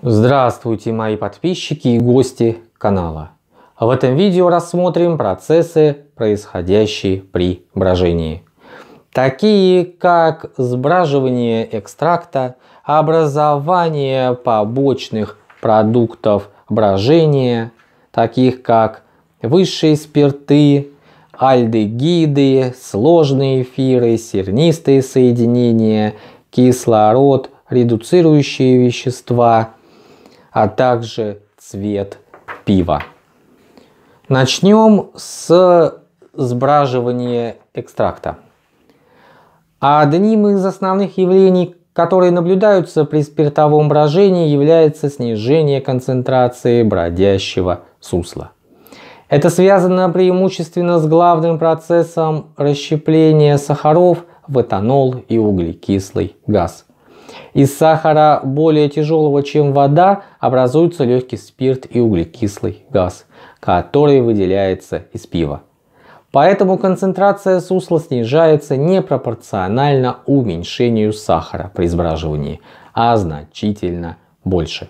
Здравствуйте мои подписчики и гости канала. В этом видео рассмотрим процессы, происходящие при брожении. Такие как сбраживание экстракта, образование побочных продуктов брожения, таких как высшие спирты, альдегиды, сложные эфиры, сернистые соединения, кислород, редуцирующие вещества, а также цвет пива. Начнем с сбраживания экстракта. Одним из основных явлений, которые наблюдаются при спиртовом брожении, является снижение концентрации бродящего сусла. Это связано преимущественно с главным процессом расщепления сахаров в этанол и углекислый газ – из сахара более тяжелого, чем вода, образуется легкий спирт и углекислый газ, который выделяется из пива. Поэтому концентрация сусла снижается не пропорционально уменьшению сахара при сбраживании, а значительно больше.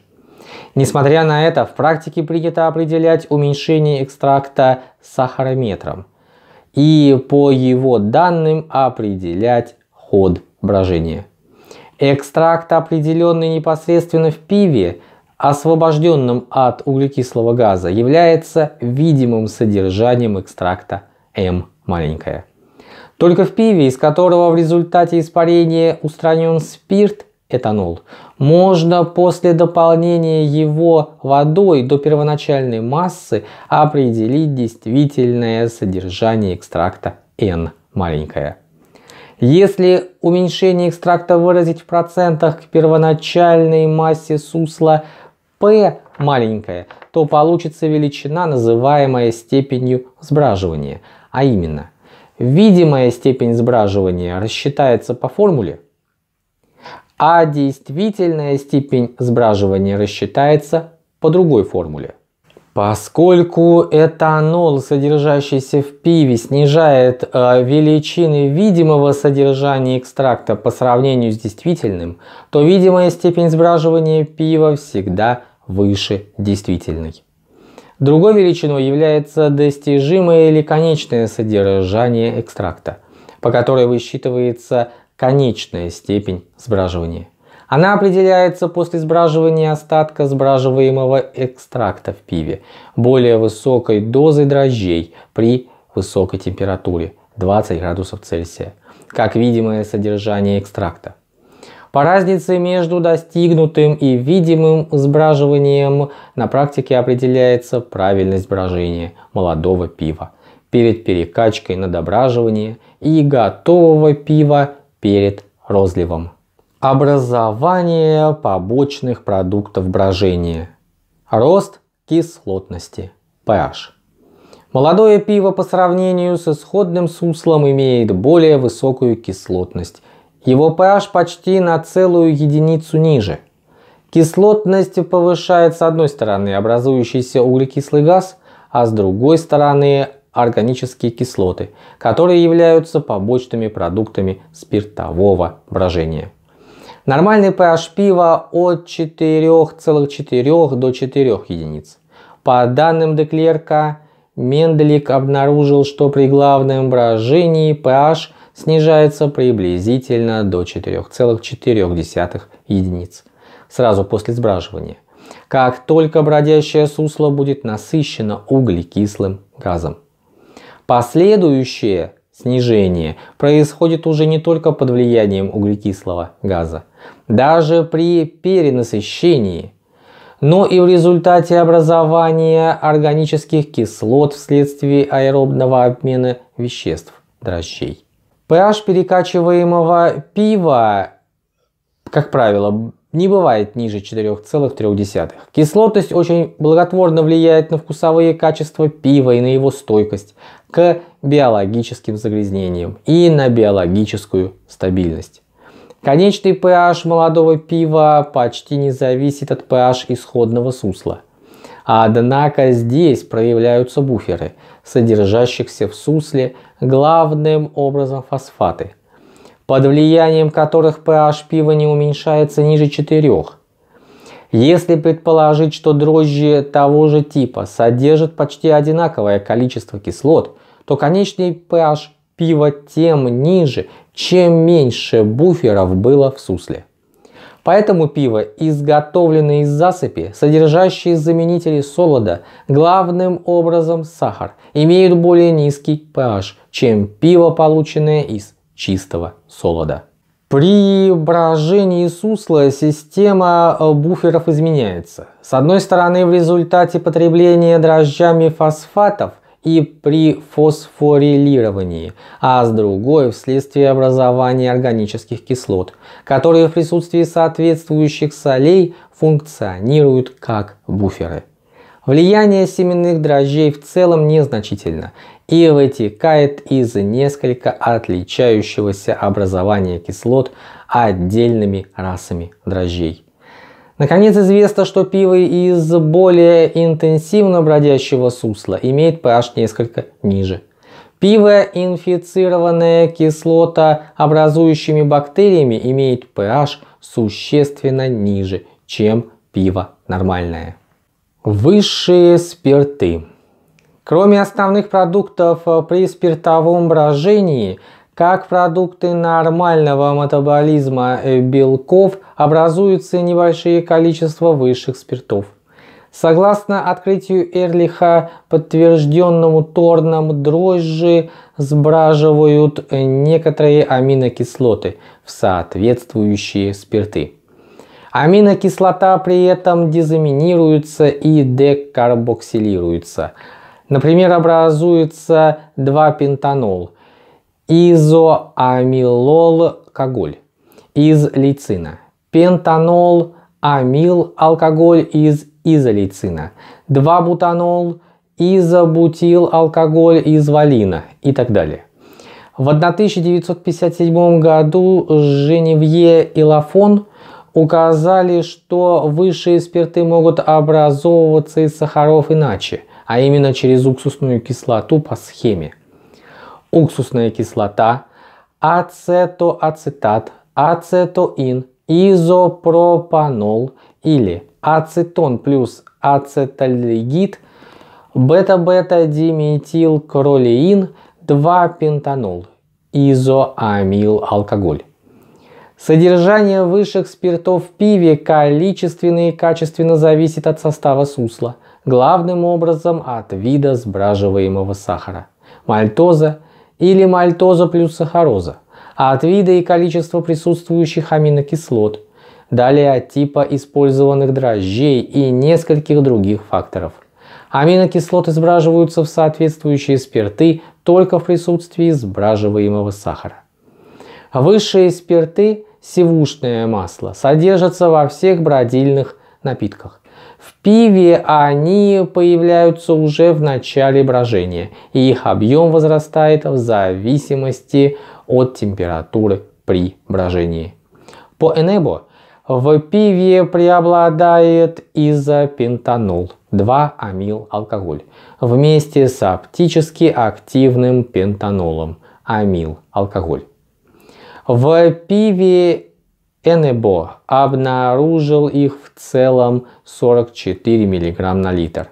Несмотря на это, в практике принято определять уменьшение экстракта сахарометром и по его данным определять ход брожения. Экстракт, определенный непосредственно в пиве, освобожденном от углекислого газа, является видимым содержанием экстракта М маленькое. Только в пиве, из которого в результате испарения устранен спирт, этанол, можно после дополнения его водой до первоначальной массы определить действительное содержание экстракта N маленькое. Если уменьшение экстракта выразить в процентах к первоначальной массе сусла P маленькая, то получится величина, называемая степенью сбраживания, а именно видимая степень сбраживания рассчитается по формуле, а действительная степень сбраживания рассчитается по другой формуле. Поскольку этанол, содержащийся в пиве, снижает э, величины видимого содержания экстракта по сравнению с действительным, то видимая степень сбраживания пива всегда выше действительной. Другой величиной является достижимое или конечное содержание экстракта, по которой высчитывается конечная степень сбраживания. Она определяется после сбраживания остатка сбраживаемого экстракта в пиве более высокой дозой дрожжей при высокой температуре 20 градусов Цельсия, как видимое содержание экстракта. По разнице между достигнутым и видимым сбраживанием на практике определяется правильность брожения молодого пива перед перекачкой на дображивание и готового пива перед розливом. Образование побочных продуктов брожения. Рост кислотности. pH. Молодое пиво по сравнению с исходным суслом имеет более высокую кислотность. Его pH почти на целую единицу ниже. Кислотность повышает с одной стороны образующийся углекислый газ, а с другой стороны органические кислоты, которые являются побочными продуктами спиртового брожения. Нормальный pH пива от 4,4 до 4 единиц. По данным Деклерка, Менделик обнаружил, что при главном брожении pH снижается приблизительно до 4,4 единиц сразу после сбраживания. Как только бродящее сусло будет насыщено углекислым газом. Последующее снижение происходит уже не только под влиянием углекислого газа, даже при перенасыщении, но и в результате образования органических кислот вследствие аэробного обмена веществ дрожжей. PH перекачиваемого пива, как правило, не бывает ниже 4,3. Кислотность очень благотворно влияет на вкусовые качества пива и на его стойкость к биологическим загрязнениям и на биологическую стабильность. Конечный pH молодого пива почти не зависит от pH исходного сусла. Однако здесь проявляются буферы, содержащихся в сусле главным образом фосфаты – под влиянием которых pH пива не уменьшается ниже 4. Если предположить, что дрожжи того же типа содержат почти одинаковое количество кислот, то конечный pH пива тем ниже, чем меньше буферов было в сусле. Поэтому пиво, изготовленное из засыпи, содержащие заменители солода, главным образом сахар, имеют более низкий pH, чем пиво, полученное из чистого солода. При брожении сусла система э, буферов изменяется. С одной стороны, в результате потребления дрожжами фосфатов и при фосфорилировании, а с другой вследствие образования органических кислот, которые в присутствии соответствующих солей функционируют как буферы. Влияние семенных дрожжей в целом незначительно и вытекает из несколько отличающегося образования кислот отдельными расами дрожжей. Наконец известно, что пиво из более интенсивно бродящего сусла имеет pH несколько ниже. Пиво, инфицированное кислотообразующими бактериями, имеет pH существенно ниже, чем пиво нормальное. Высшие спирты. Кроме основных продуктов э, при спиртовом брожении, как продукты нормального метаболизма э, белков образуются небольшие количества высших спиртов. Согласно открытию Эрлиха, подтвержденному Торном, дрожжи сбраживают э, некоторые аминокислоты в соответствующие спирты. Аминокислота при этом дезаминируется и декарбоксилируется – Например, образуется 2-пентанол, изоамилол-алкоголь из лейцина, пентанол, амил, алкоголь из изолейцина, 2-бутанол, изобутил, алкоголь из валина и так далее. В 1957 году Женевье и Лафон указали, что высшие спирты могут образовываться из сахаров иначе – а именно через уксусную кислоту по схеме. Уксусная кислота, ацетоацетат, ацетоин, изопропанол или ацетон плюс ацетальгид бета-бета-диметилкролеин, 2-пентанол, изоамил алкоголь. Содержание высших спиртов в пиве количественно и качественно зависит от состава сусла главным образом от вида сбраживаемого сахара – мальтоза или мальтоза плюс сахароза, а от вида и количества присутствующих аминокислот, далее от типа использованных дрожжей и нескольких других факторов. Аминокислоты сбраживаются в соответствующие спирты только в присутствии сбраживаемого сахара. Высшие спирты – сивушное масло – содержатся во всех бродильных напитках. В пиве а они появляются уже в начале брожения, и их объем возрастает в зависимости от температуры при брожении. По Энебо в пиве преобладает изопентанол, 2 алкоголь, вместе с оптически активным пентанолом, амил алкоголь. В пиве Энебо обнаружил их в целом 44 мг на литр.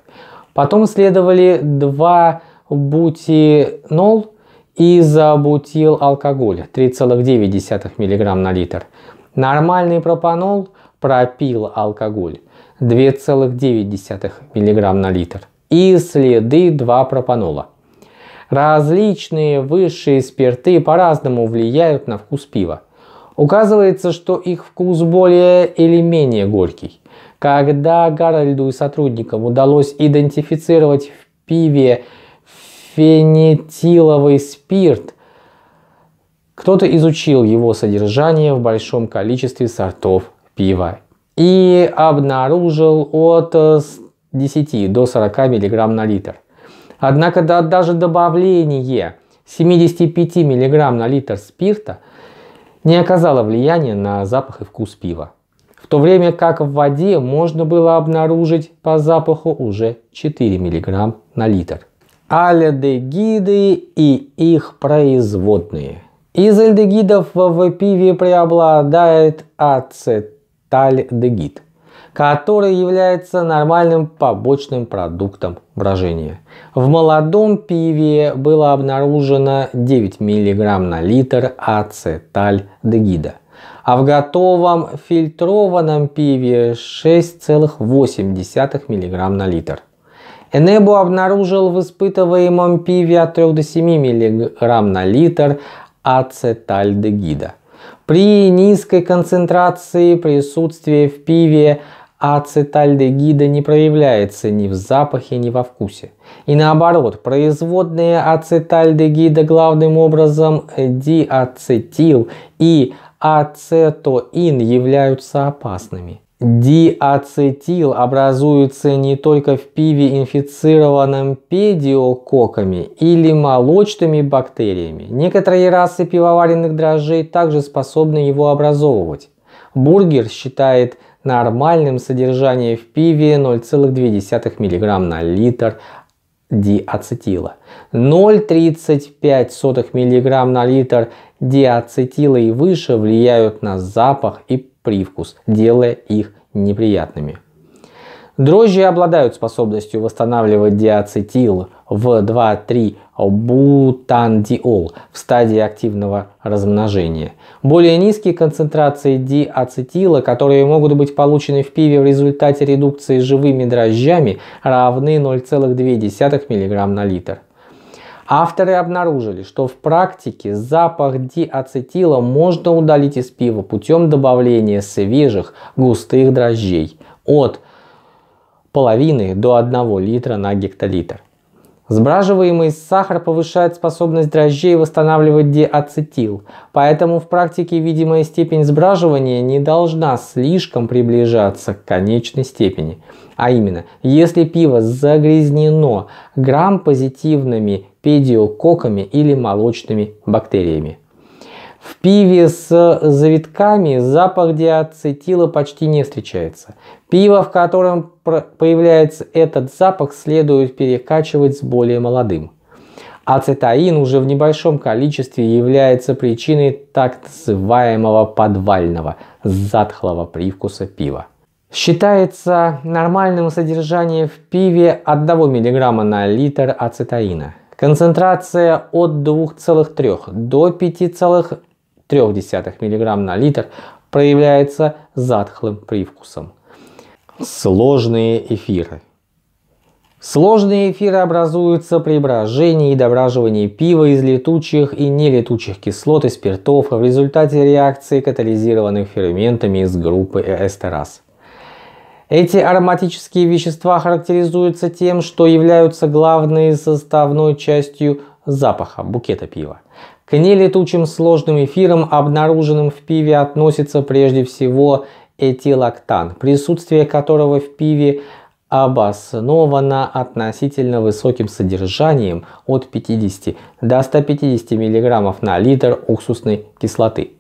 Потом следовали два бутинол и забутил алкоголь 3,9 мг на литр. Нормальный пропанол пропил алкоголь 2,9 мг на литр. И следы 2 пропанола. Различные высшие спирты по-разному влияют на вкус пива. Указывается, что их вкус более или менее горький. Когда Гарольду и сотрудникам удалось идентифицировать в пиве фенетиловый спирт, кто-то изучил его содержание в большом количестве сортов пива и обнаружил от 10 э, до 40 мг на литр. Однако даже добавление 75 мг на литр спирта – не оказало влияния на запах и вкус пива. В то время как в воде можно было обнаружить по запаху уже 4 мг на литр. Альдегиды и их производные. Из альдегидов в пиве преобладает ацетальдегид – который является нормальным побочным продуктом брожения. В молодом пиве было обнаружено 9 мг на литр ацетальдегида, а в готовом фильтрованном пиве 6,8 мг на литр. Энебу обнаружил в испытываемом пиве от 3 до 7 мг на литр ацетальдегида. При низкой концентрации присутствия в пиве ацетальдегида не проявляется ни в запахе, ни во вкусе. И наоборот, производные ацетальдегида главным образом диацетил и ацетоин являются опасными. Диацетил образуется не только в пиве, инфицированном педиококками или молочными бактериями. Некоторые расы пивоваренных дрожжей также способны его образовывать. Бургер считает нормальным содержанием в пиве 0,2 мг на литр диацетила, 0,35 мг на литр диацетила и выше влияют на запах и привкус, делая их неприятными. Дрожжи обладают способностью восстанавливать диацетил в 2,3-бутандиол в стадии активного размножения. Более низкие концентрации диацетила, которые могут быть получены в пиве в результате редукции живыми дрожжами, равны 0,2 мг на литр. Авторы обнаружили, что в практике запах диацетила можно удалить из пива путем добавления свежих густых дрожжей от половины до 1 литра на гектолитр. Сбраживаемый сахар повышает способность дрожжей восстанавливать диацетил, поэтому в практике видимая степень сбраживания не должна слишком приближаться к конечной степени. А именно, если пиво загрязнено грамм-позитивными педиококками или молочными бактериями. В пиве с завитками запах диацетила почти не встречается. Пиво, в котором появляется этот запах, следует перекачивать с более молодым. Ацетаин уже в небольшом количестве является причиной так называемого подвального, затхлого привкуса пива. Считается нормальным содержание в пиве 1 мг на литр ацетаина. Концентрация от 2,3 до 5,1 мг на литр проявляется затхлым привкусом. Сложные эфиры. Сложные эфиры образуются при брожении и дображивании пива из летучих и нелетучих кислот и спиртов а в результате реакции, катализированных ферментами из группы эстераз. Эти ароматические вещества характеризуются тем, что являются главной составной частью запаха букета пива. К нелетучим сложным эфирам, обнаруженным в пиве, относится прежде всего этилактан, присутствие которого в пиве обосновано относительно высоким содержанием от 50 до 150 мг на литр уксусной кислоты.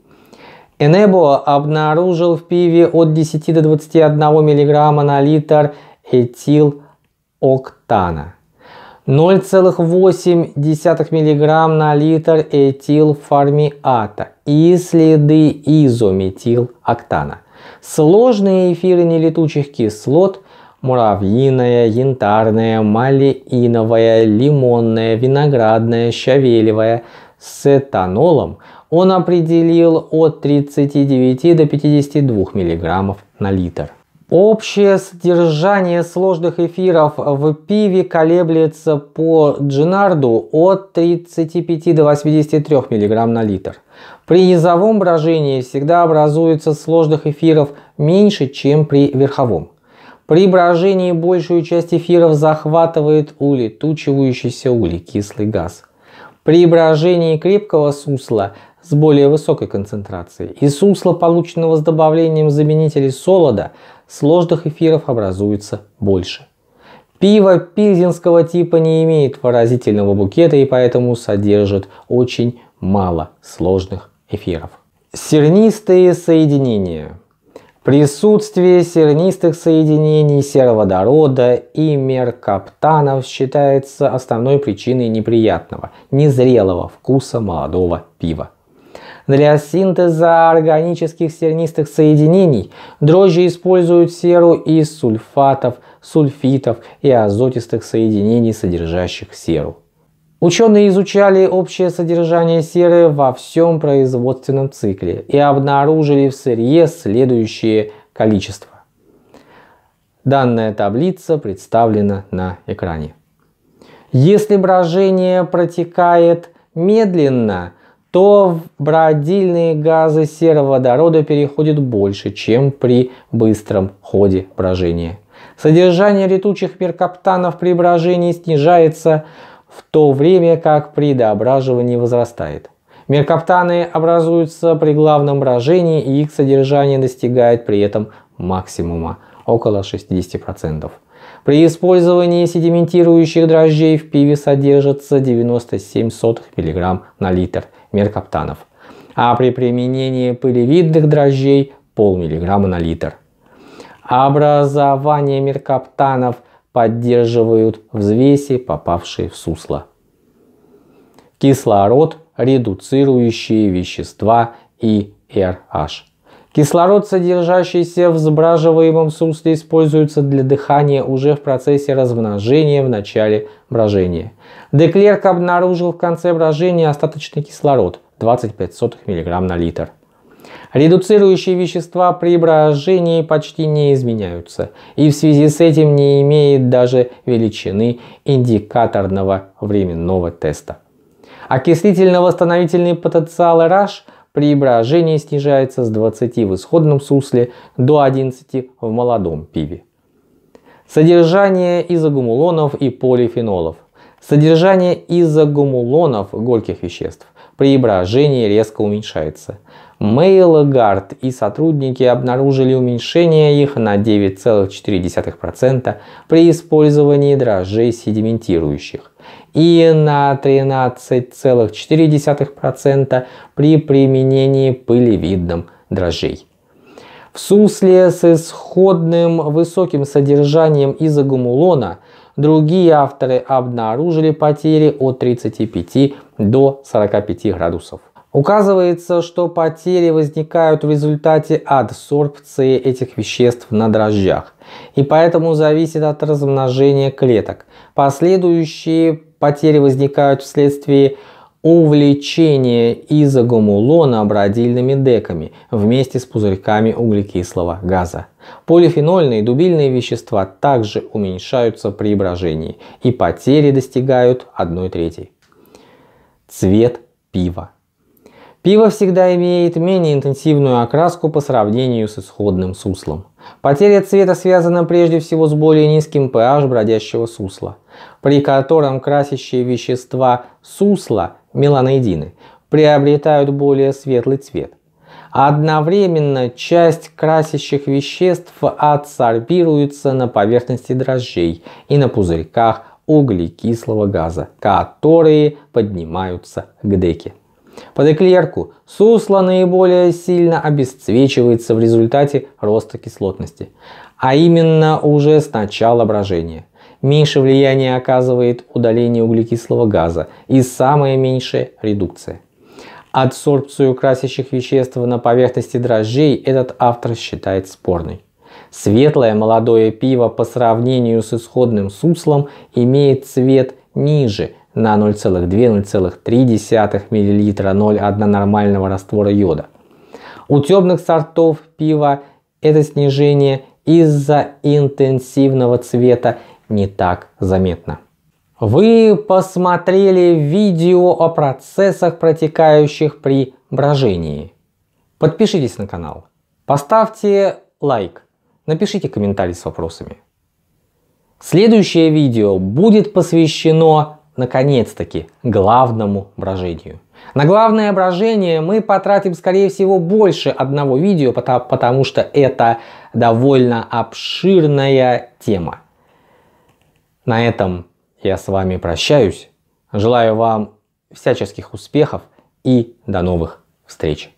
Энебо обнаружил в пиве от 10 до 21 мг на литр этилоктана. 0,8 мг на литр этилформиата и следы изометилоктана. Сложные эфиры нелетучих кислот – муравьиная, янтарная, малииновая, лимонная, виноградная, щавелевая – с этанолом он определил от 39 до 52 мг на литр. Общее содержание сложных эфиров в пиве колеблется по Джинарду от 35 до 83 мг на литр. При низовом брожении всегда образуется сложных эфиров меньше, чем при верховом. При брожении большую часть эфиров захватывает улетучивающийся углекислый газ. При брожении крепкого сусла с более высокой концентрацией и сусла, полученного с добавлением заменителей солода, сложных эфиров образуется больше. Пиво пильзенского типа не имеет выразительного букета и поэтому содержит очень мало сложных эфиров. Сернистые соединения. Присутствие сернистых соединений сероводорода и меркаптанов считается основной причиной неприятного, незрелого вкуса молодого пива. Для синтеза органических сернистых соединений дрожжи используют серу из сульфатов, сульфитов и азотистых соединений, содержащих серу. Ученые изучали общее содержание серы во всем производственном цикле и обнаружили в сырье следующее количество. Данная таблица представлена на экране. Если брожение протекает медленно, то в бродильные газы сероводорода переходит больше, чем при быстром ходе брожения. Содержание летучих меркаптанов при брожении снижается в то время, как при доображивании возрастает. Меркаптаны образуются при главном брожении, и их содержание достигает при этом максимума – около 60%. При использовании седиментирующих дрожжей в пиве содержится 97 мг на литр – меркаптанов, а при применении пылевидных дрожжей полмиллиграмма на литр. Образование меркаптанов поддерживают взвеси, попавшие в сусло. Кислород, редуцирующие вещества и RH. Кислород, содержащийся в сбраживаемом сусле, используется для дыхания уже в процессе размножения в начале брожения. Деклерк обнаружил в конце брожения остаточный кислород 25 мг на литр. Редуцирующие вещества при брожении почти не изменяются и в связи с этим не имеет даже величины индикаторного временного теста. Окислительно-восстановительный потенциал RH – при снижается с 20 в исходном сусле до 11 в молодом пиве. Содержание изогумулонов и полифенолов. Содержание изогумулонов горьких веществ при резко уменьшается. Мейлгард и сотрудники обнаружили уменьшение их на 9,4% при использовании дрожжей седиментирующих и на 13,4% при применении пылевидным дрожжей. В сусле с исходным высоким содержанием изогумулона другие авторы обнаружили потери от 35 до 45 градусов. Указывается, что потери возникают в результате адсорбции этих веществ на дрожжах, и поэтому зависит от размножения клеток. Последующие Потери возникают вследствие увлечения изогомулона бродильными деками вместе с пузырьками углекислого газа. Полифенольные дубильные вещества также уменьшаются при брожении и потери достигают 1 трети. Цвет пива. Пиво всегда имеет менее интенсивную окраску по сравнению с исходным суслом. Потеря цвета связана прежде всего с более низким pH бродящего сусла, при котором красящие вещества сусла, меланоидины приобретают более светлый цвет. Одновременно часть красящих веществ адсорбируется на поверхности дрожжей и на пузырьках углекислого газа, которые поднимаются к деке. Под эклерку сусло наиболее сильно обесцвечивается в результате роста кислотности, а именно уже с начала брожения. Меньше влияние оказывает удаление углекислого газа и самая меньшая редукция. Адсорбцию красящих веществ на поверхности дрожжей этот автор считает спорной. Светлое молодое пиво по сравнению с исходным суслом имеет цвет ниже на 0,2-0,3 мл 0,1 нормального раствора йода. У темных сортов пива это снижение из-за интенсивного цвета не так заметно. Вы посмотрели видео о процессах, протекающих при брожении. Подпишитесь на канал, поставьте лайк, напишите комментарий с вопросами. Следующее видео будет посвящено наконец-таки, главному брожению. На главное брожение мы потратим, скорее всего, больше одного видео, потому, потому что это довольно обширная тема. На этом я с вами прощаюсь. Желаю вам всяческих успехов и до новых встреч.